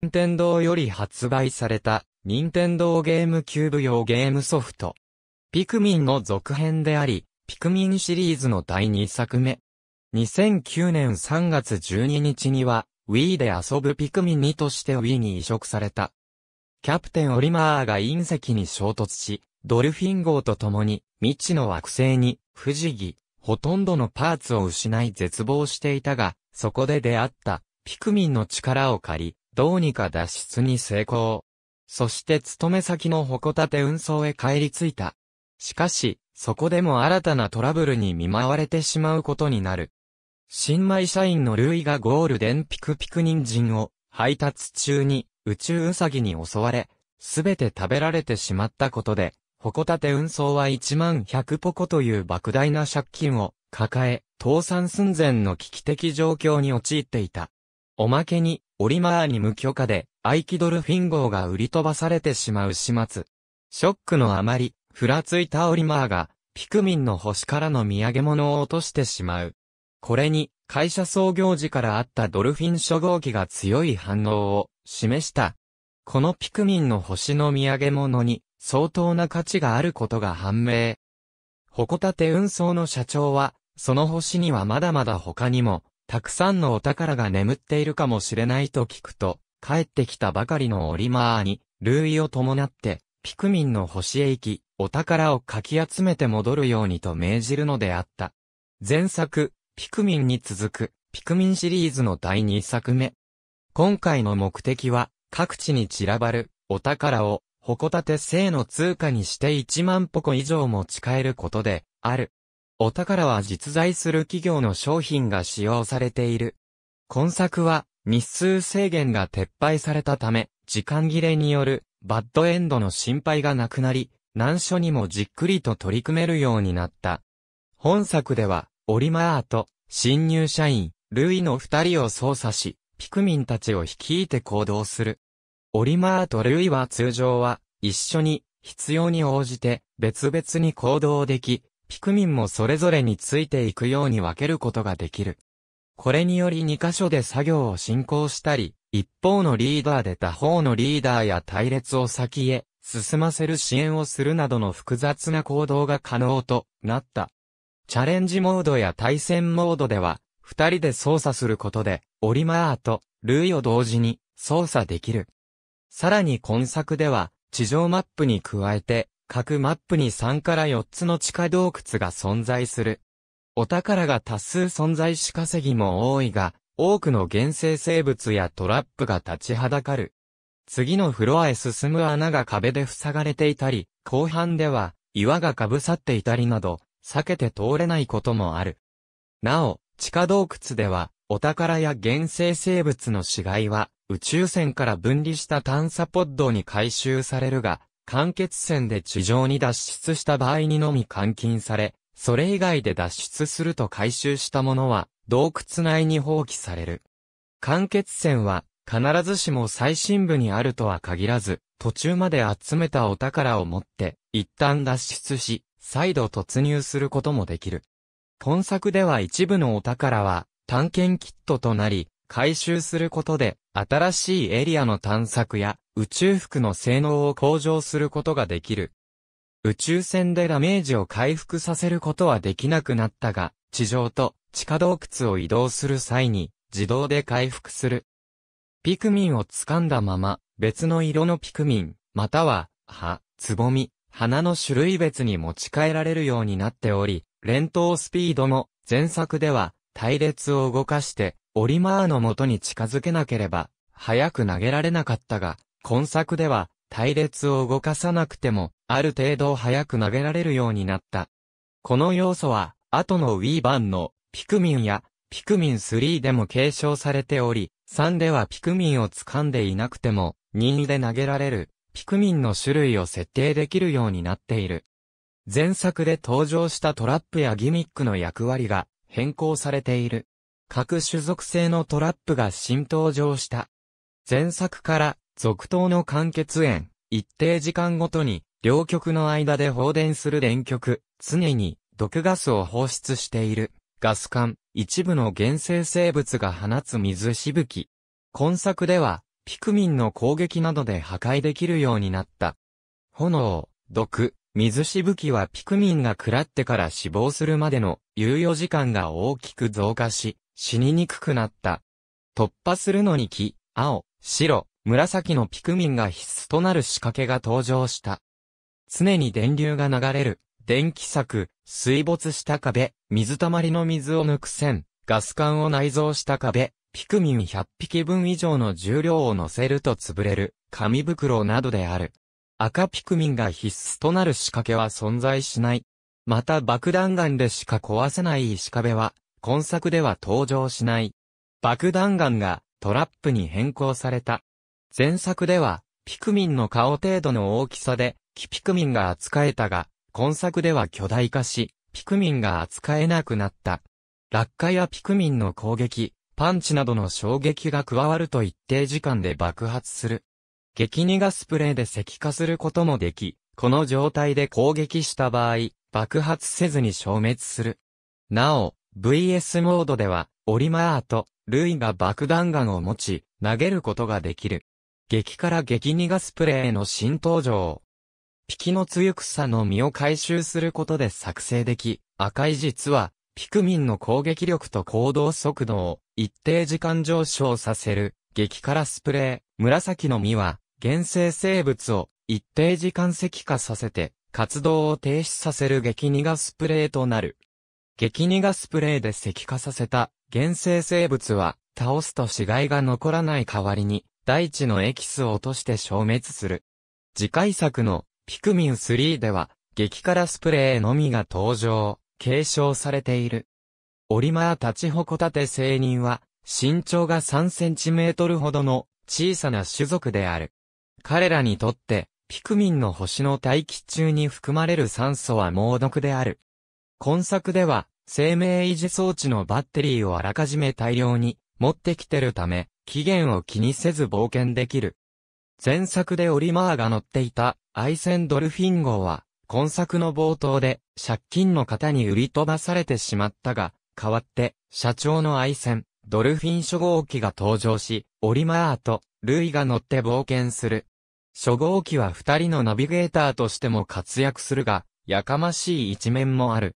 任天堂より発売された、任天堂ゲームキューブ用ゲームソフト。ピクミンの続編であり、ピクミンシリーズの第2作目。2009年3月12日には、Wii で遊ぶピクミン2として Wii に移植された。キャプテンオリマーが隕石に衝突し、ドルフィン号と共に未知の惑星に、不思議、ほとんどのパーツを失い絶望していたが、そこで出会った、ピクミンの力を借り、どうにか脱出に成功。そして勤め先のホコタテ運送へ帰り着いた。しかし、そこでも新たなトラブルに見舞われてしまうことになる。新米社員のルイがゴールデンピクピク人参を配達中に宇宙ウサギに襲われ、すべて食べられてしまったことで、ホコタテ運送は1万100ポコという莫大な借金を抱え、倒産寸前の危機的状況に陥っていた。おまけに、オリマーに無許可で、アイキドルフィン号が売り飛ばされてしまう始末。ショックのあまり、ふらついたオリマーが、ピクミンの星からの土産物を落としてしまう。これに、会社創業時からあったドルフィン初号機が強い反応を示した。このピクミンの星の土産物に相当な価値があることが判明。ホコタテ運送の社長は、その星にはまだまだ他にもたくさんのお宝が眠っているかもしれないと聞くと、帰ってきたばかりのオリマーに、類意を伴って、ピクミンの星へ行き、お宝をかき集めて戻るようにと命じるのであった。前作、ピクミンに続く、ピクミンシリーズの第2作目。今回の目的は、各地に散らばる、お宝を、ホコタテ製の通貨にして1万ポコ以上持ち帰ることで、ある。お宝は実在する企業の商品が使用されている。今作は日数制限が撤廃されたため、時間切れによるバッドエンドの心配がなくなり、難所にもじっくりと取り組めるようになった。本作では、オリマーと新入社員、ルイの二人を操作し、ピクミンたちを率いて行動する。オリマーとルイは通常は、一緒に、必要に応じて、別々に行動でき、ピクミンもそれぞれについていくように分けることができる。これにより2箇所で作業を進行したり、一方のリーダーで他方のリーダーや隊列を先へ進ませる支援をするなどの複雑な行動が可能となった。チャレンジモードや対戦モードでは、二人で操作することで、オリマーとルイを同時に操作できる。さらに今作では、地上マップに加えて、各マップに3から4つの地下洞窟が存在する。お宝が多数存在し稼ぎも多いが、多くの原生生物やトラップが立ちはだかる。次のフロアへ進む穴が壁で塞がれていたり、後半では岩が被さっていたりなど、避けて通れないこともある。なお、地下洞窟では、お宝や原生生物の死骸は、宇宙船から分離した探査ポッドに回収されるが、間欠泉で地上に脱出した場合にのみ監禁され、それ以外で脱出すると回収したものは、洞窟内に放棄される。間欠泉は、必ずしも最深部にあるとは限らず、途中まで集めたお宝を持って、一旦脱出し、再度突入することもできる。本作では一部のお宝は、探検キットとなり、回収することで、新しいエリアの探索や、宇宙服の性能を向上することができる。宇宙船でダメージを回復させることはできなくなったが、地上と地下洞窟を移動する際に、自動で回復する。ピクミンを掴んだまま、別の色のピクミン、または、葉、つぼみ、花の種類別に持ち替えられるようになっており、連投スピードも、前作では、隊列を動かして、オリマーの元に近づけなければ、早く投げられなかったが、今作では、隊列を動かさなくても、ある程度早く投げられるようになった。この要素は、後の Wii 版のピクミンやピクミン3でも継承されており、3ではピクミンを掴んでいなくても、任意で投げられるピクミンの種類を設定できるようになっている。前作で登場したトラップやギミックの役割が変更されている。各種属性のトラップが新登場した。前作から、続投の完結演、一定時間ごとに、両極の間で放電する電極、常に、毒ガスを放出している、ガス管、一部の原生生物が放つ水しぶき。今作では、ピクミンの攻撃などで破壊できるようになった。炎、毒、水しぶきはピクミンが食らってから死亡するまでの猶予時間が大きく増加し、死ににくくなった。突破するのに黄、青、白、紫のピクミンが必須となる仕掛けが登場した。常に電流が流れる、電気柵、水没した壁、水溜まりの水を抜く線、ガス管を内蔵した壁、ピクミン100匹分以上の重量を乗せると潰れる、紙袋などである。赤ピクミンが必須となる仕掛けは存在しない。また爆弾岩でしか壊せない石壁は、今作では登場しない。爆弾丸がトラップに変更された。前作では、ピクミンの顔程度の大きさで、キピクミンが扱えたが、今作では巨大化し、ピクミンが扱えなくなった。落下やピクミンの攻撃、パンチなどの衝撃が加わると一定時間で爆発する。激似ガスプレーで石化することもでき、この状態で攻撃した場合、爆発せずに消滅する。なお、VS モードでは、オリマーと、ルイが爆弾ガを持ち、投げることができる。激から激苦ガスプレーの新登場。ピキの露草の実を回収することで作成でき、赤い実は、ピクミンの攻撃力と行動速度を一定時間上昇させる、激辛スプレー、紫の実は、原生生物を一定時間石化させて、活動を停止させる激苦スプレーとなる。激苦スプレーで石化させた原生生物は倒すと死骸が残らない代わりに大地のエキスを落として消滅する。次回作のピクミン3では激辛スプレーのみが登場、継承されている。オリマー立ちホコタテ生人は身長が3センチメートルほどの小さな種族である。彼らにとってピクミンの星の大気中に含まれる酸素は猛毒である。今作では、生命維持装置のバッテリーをあらかじめ大量に持ってきてるため、期限を気にせず冒険できる。前作でオリマーが乗っていたアイセンドルフィン号は、今作の冒頭で借金の方に売り飛ばされてしまったが、代わって社長の愛ンドルフィン初号機が登場し、オリマーとルイが乗って冒険する。初号機は二人のナビゲーターとしても活躍するが、やかましい一面もある。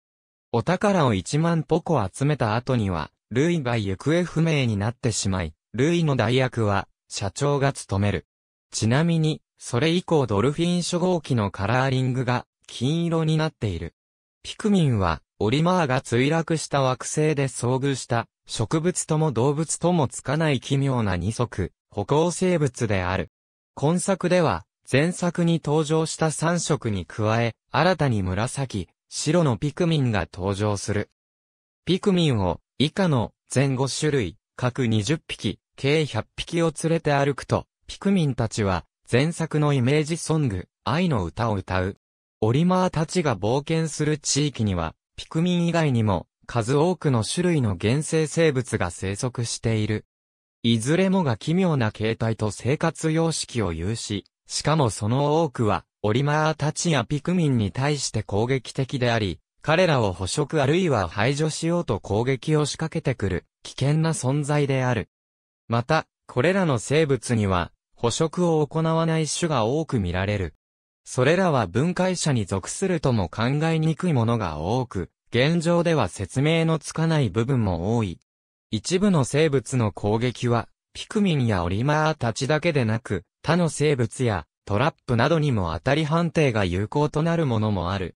お宝を1万ポコ集めた後には、ルイが行方不明になってしまい、ルイの代役は、社長が務める。ちなみに、それ以降ドルフィン初号機のカラーリングが、金色になっている。ピクミンは、オリマーが墜落した惑星で遭遇した、植物とも動物ともつかない奇妙な二足、歩行生物である。今作では、前作に登場した三色に加え、新たに紫、白のピクミンが登場する。ピクミンを以下の全5種類、各20匹、計100匹を連れて歩くと、ピクミンたちは前作のイメージソング、愛の歌を歌う。オリマーたちが冒険する地域には、ピクミン以外にも数多くの種類の原生生物が生息している。いずれもが奇妙な形態と生活様式を有し、しかもその多くはオリマーたちやピクミンに対して攻撃的であり、彼らを捕食あるいは排除しようと攻撃を仕掛けてくる危険な存在である。また、これらの生物には捕食を行わない種が多く見られる。それらは分解者に属するとも考えにくいものが多く、現状では説明のつかない部分も多い。一部の生物の攻撃は、ピクミンやオリマーたちだけでなく、他の生物やトラップなどにも当たり判定が有効となるものもある。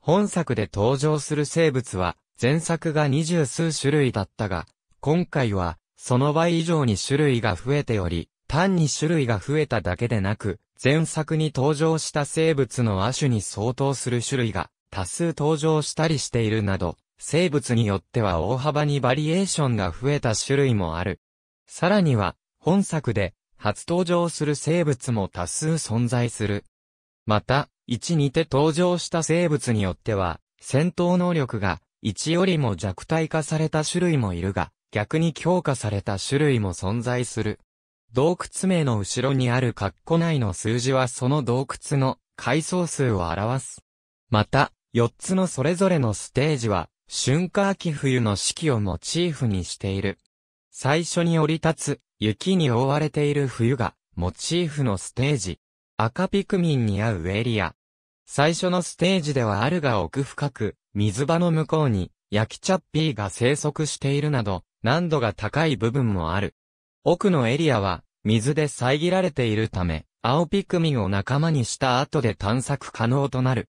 本作で登場する生物は、前作が二十数種類だったが、今回は、その倍以上に種類が増えており、単に種類が増えただけでなく、前作に登場した生物の亜種に相当する種類が多数登場したりしているなど、生物によっては大幅にバリエーションが増えた種類もある。さらには、本作で初登場する生物も多数存在する。また、1にて登場した生物によっては、戦闘能力が1よりも弱体化された種類もいるが、逆に強化された種類も存在する。洞窟名の後ろにある括弧内の数字はその洞窟の階層数を表す。また、4つのそれぞれのステージは、春夏秋冬の四季をモチーフにしている。最初に降り立つ、雪に覆われている冬が、モチーフのステージ。赤ピクミンに合うエリア。最初のステージではあるが奥深く、水場の向こうに、焼きチャッピーが生息しているなど、難度が高い部分もある。奥のエリアは、水で遮られているため、青ピクミンを仲間にした後で探索可能となる。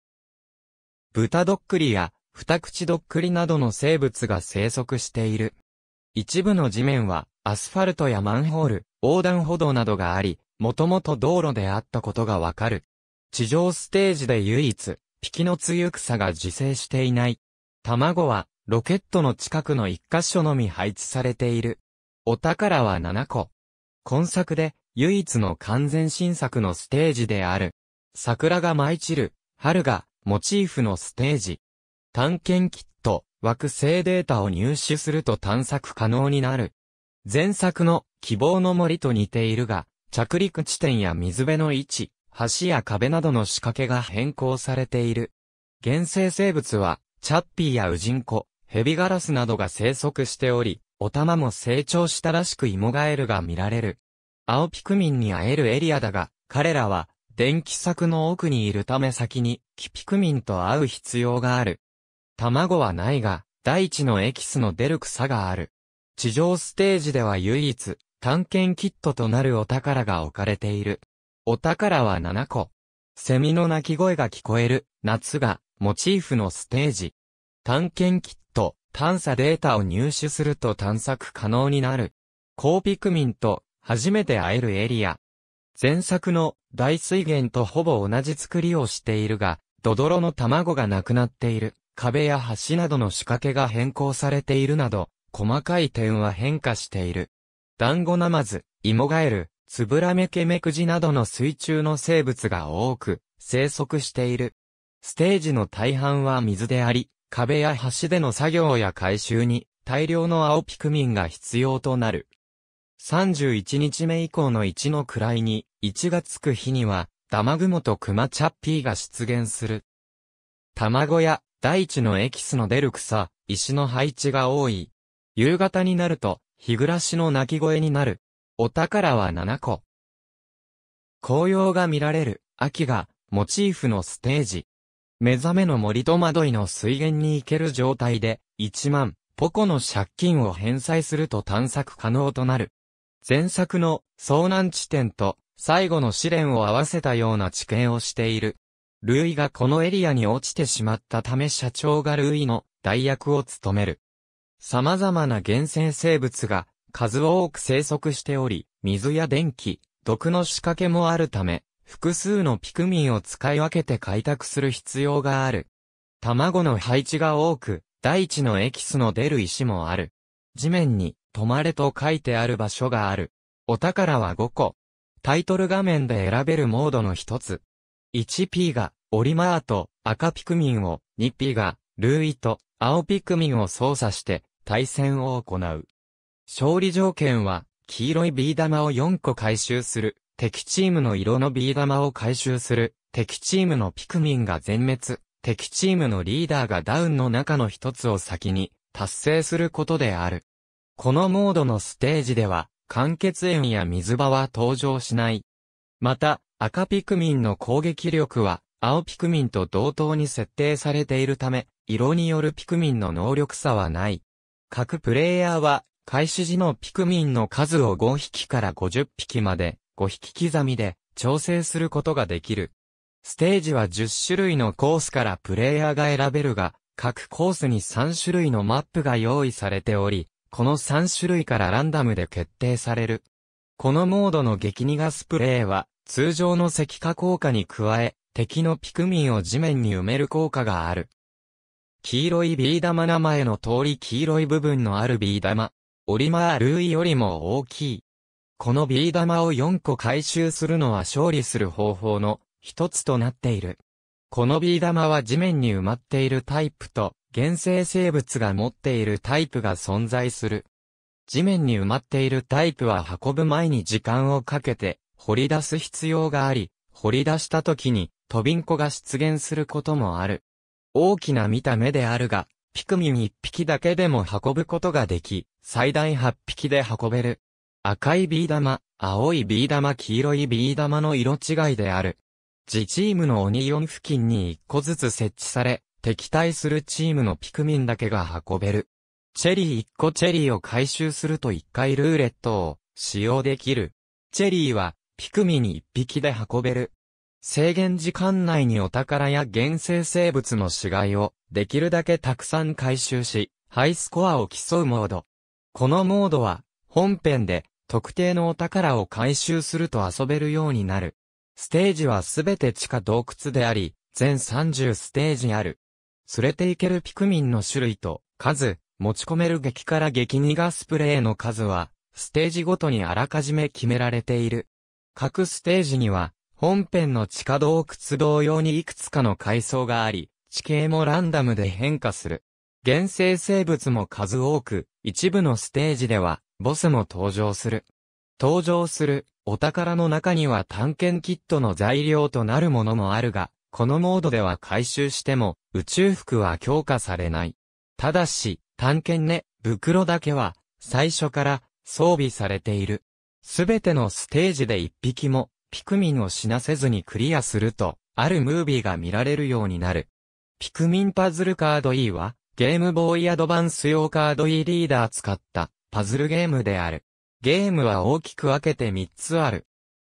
豚どっくりや、二口どっくりなどの生物が生息している。一部の地面は、アスファルトやマンホール、横断歩道などがあり、もともと道路であったことがわかる。地上ステージで唯一、ピキの露さが自生していない。卵は、ロケットの近くの一箇所のみ配置されている。お宝は7個。今作で、唯一の完全新作のステージである。桜が舞い散る、春が、モチーフのステージ。探検キッ惑星データを入手すると探索可能になる。前作の希望の森と似ているが、着陸地点や水辺の位置、橋や壁などの仕掛けが変更されている。原生生物は、チャッピーやウジンコ、ヘビガラスなどが生息しており、お玉も成長したらしく芋ガエルが見られる。青ピクミンに会えるエリアだが、彼らは、電気柵の奥にいるため先に、キピクミンと会う必要がある。卵はないが、大地のエキスの出る草がある。地上ステージでは唯一、探検キットとなるお宝が置かれている。お宝は7個。セミの鳴き声が聞こえる、夏が、モチーフのステージ。探検キット、探査データを入手すると探索可能になる。コーピクミンと、初めて会えるエリア。前作の大水源とほぼ同じ作りをしているが、ドドロの卵がなくなっている。壁や橋などの仕掛けが変更されているなど、細かい点は変化している。団子ナマズ、イモガエル、つぶらめけめくじなどの水中の生物が多く生息している。ステージの大半は水であり、壁や橋での作業や回収に大量の青ピクミンが必要となる。31日目以降の1の位に、1がつく日には、玉雲と熊チャッピーが出現する。卵や大地のエキスの出る草、石の配置が多い。夕方になると、日暮らしの鳴き声になる。お宝は7個。紅葉が見られる、秋が、モチーフのステージ。目覚めの森戸惑いの水源に行ける状態で、1万、ポコの借金を返済すると探索可能となる。前作の遭難地点と最後の試練を合わせたような地形をしている。ルイがこのエリアに落ちてしまったため社長がルイの代役を務める。様々な原生生物が数多く生息しており、水や電気、毒の仕掛けもあるため、複数のピクミンを使い分けて開拓する必要がある。卵の配置が多く、大地のエキスの出る石もある。地面に、止まれと書いてある場所がある。お宝は5個。タイトル画面で選べるモードの一つ。1P が、オリマーと赤ピクミンを、2P が、ルーイと青ピクミンを操作して、対戦を行う。勝利条件は、黄色いビー玉を4個回収する、敵チームの色のビー玉を回収する、敵チームのピクミンが全滅、敵チームのリーダーがダウンの中の一つを先に、達成することである。このモードのステージでは、完結円や水場は登場しない。また、赤ピクミンの攻撃力は、青ピクミンと同等に設定されているため、色によるピクミンの能力差はない。各プレイヤーは、開始時のピクミンの数を5匹から50匹まで、5匹刻みで、調整することができる。ステージは10種類のコースからプレイヤーが選べるが、各コースに3種類のマップが用意されており、この3種類からランダムで決定される。このモードの激苦スプレーは、通常の石化効果に加え、敵のピクミンを地面に埋める効果がある。黄色いビー玉名前の通り黄色い部分のあるビー玉。オリマールーイよりも大きい。このビー玉を4個回収するのは勝利する方法の一つとなっている。このビー玉は地面に埋まっているタイプと、原生生物が持っているタイプが存在する。地面に埋まっているタイプは運ぶ前に時間をかけて、掘り出す必要があり、掘り出した時に、トビンコが出現することもある。大きな見た目であるが、ピクミン1匹だけでも運ぶことができ、最大8匹で運べる。赤いビー玉、青いビー玉、黄色いビー玉の色違いである。自チームの鬼ン付近に1個ずつ設置され、敵対するチームのピクミンだけが運べる。チェリー1個チェリーを回収すると1回ルーレットを使用できる。チェリーはピクミに一匹で運べる。制限時間内にお宝や原生生物の死骸をできるだけたくさん回収し、ハイスコアを競うモード。このモードは本編で特定のお宝を回収すると遊べるようになる。ステージはすべて地下洞窟であり、全30ステージある。連れて行けるピクミンの種類と数、持ち込める激から激苦スプレーの数は、ステージごとにあらかじめ決められている。各ステージには、本編の地下洞窟同様にいくつかの階層があり、地形もランダムで変化する。原生生物も数多く、一部のステージでは、ボスも登場する。登場する、お宝の中には探検キットの材料となるものもあるが、このモードでは回収しても、宇宙服は強化されない。ただし、探検ね、袋だけは、最初から、装備されている。すべてのステージで一匹もピクミンを死なせずにクリアすると、あるムービーが見られるようになる。ピクミンパズルカード E は、ゲームボーイアドバンス用カード E リーダー使ったパズルゲームである。ゲームは大きく分けて3つある。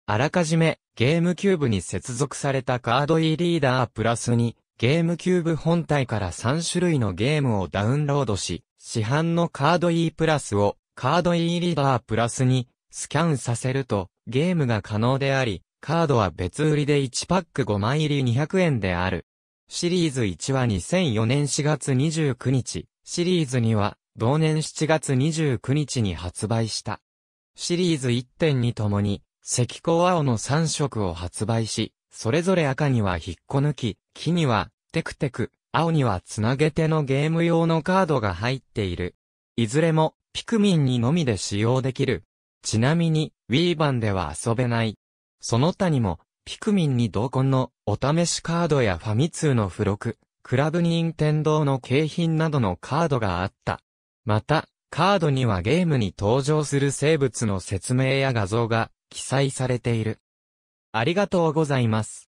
あらかじめ、ゲームキューブに接続されたカード E リーダープラスに、ゲームキューブ本体から3種類のゲームをダウンロードし、市販のカード E プラスをカード E リーダープラスにスキャンさせると、ゲームが可能であり、カードは別売りで1パック5枚入り200円である。シリーズ1は2004年4月29日、シリーズ2は同年7月29日に発売した。シリーズ1.2ともに、石膏青の3色を発売し、それぞれ赤には引っこ抜き、木にはテクテク、青にはつなげてのゲーム用のカードが入っている。いずれも、ピクミンにのみで使用できる、ちなみに、Wii 版では遊べない。その他にも、ピクミンに同梱のお試しカードやファミ通の付録、クラブ任天堂の景品などのカードがあった。また、カードにはゲームに登場する生物の説明や画像が記載されている。ありがとうございます。